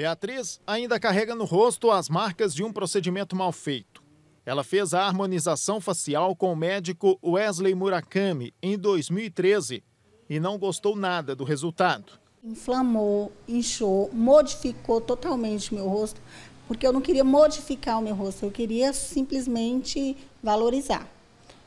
Beatriz ainda carrega no rosto as marcas de um procedimento mal feito. Ela fez a harmonização facial com o médico Wesley Murakami em 2013 e não gostou nada do resultado. Inflamou, inchou, modificou totalmente meu rosto, porque eu não queria modificar o meu rosto, eu queria simplesmente valorizar.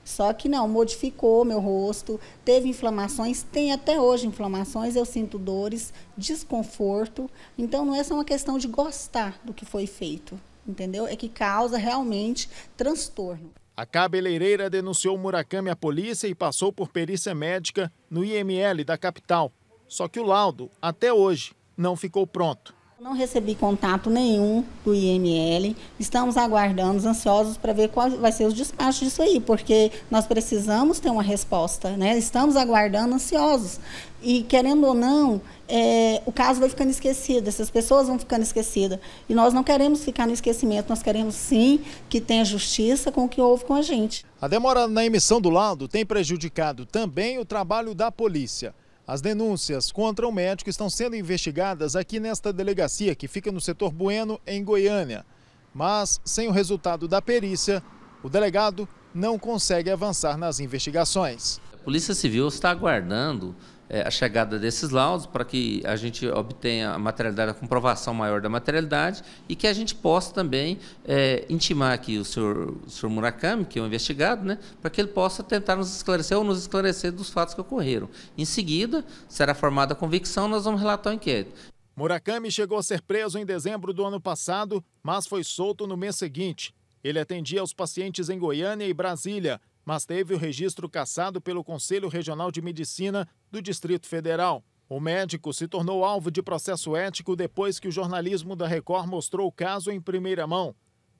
Só que não, modificou meu rosto, teve inflamações, tem até hoje inflamações, eu sinto dores, desconforto. Então não é só uma questão de gostar do que foi feito, entendeu? É que causa realmente transtorno. A cabeleireira denunciou Murakami à polícia e passou por perícia médica no IML da capital. Só que o laudo, até hoje, não ficou pronto. Não recebi contato nenhum do IML. Estamos aguardando, ansiosos para ver qual vai ser os despachos disso aí, porque nós precisamos ter uma resposta, né? Estamos aguardando, ansiosos. E querendo ou não, é, o caso vai ficando esquecido, essas pessoas vão ficando esquecidas. E nós não queremos ficar no esquecimento, nós queremos sim que tenha justiça com o que houve com a gente. A demora na emissão do laudo tem prejudicado também o trabalho da polícia. As denúncias contra o médico estão sendo investigadas aqui nesta delegacia, que fica no setor Bueno, em Goiânia. Mas, sem o resultado da perícia, o delegado não consegue avançar nas investigações. A Polícia Civil está aguardando é, a chegada desses laudos para que a gente obtenha a materialidade, a comprovação maior da materialidade e que a gente possa também é, intimar aqui o senhor, o senhor Murakami, que é o um investigado, né, para que ele possa tentar nos esclarecer ou nos esclarecer dos fatos que ocorreram. Em seguida, será formada a convicção, nós vamos relatar o inquérito. Murakami chegou a ser preso em dezembro do ano passado, mas foi solto no mês seguinte. Ele atendia os pacientes em Goiânia e Brasília mas teve o registro cassado pelo Conselho Regional de Medicina do Distrito Federal. O médico se tornou alvo de processo ético depois que o jornalismo da Record mostrou o caso em primeira mão.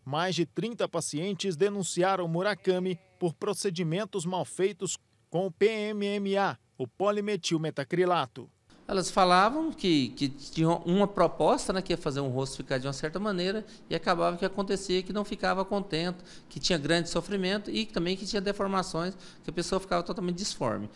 Mais de 30 pacientes denunciaram Murakami por procedimentos mal feitos com o PMMA, o polimetilmetacrilato elas falavam que, que tinham uma proposta, né, que ia fazer um rosto ficar de uma certa maneira, e acabava que acontecia que não ficava contente, que tinha grande sofrimento e também que tinha deformações, que a pessoa ficava totalmente disforme.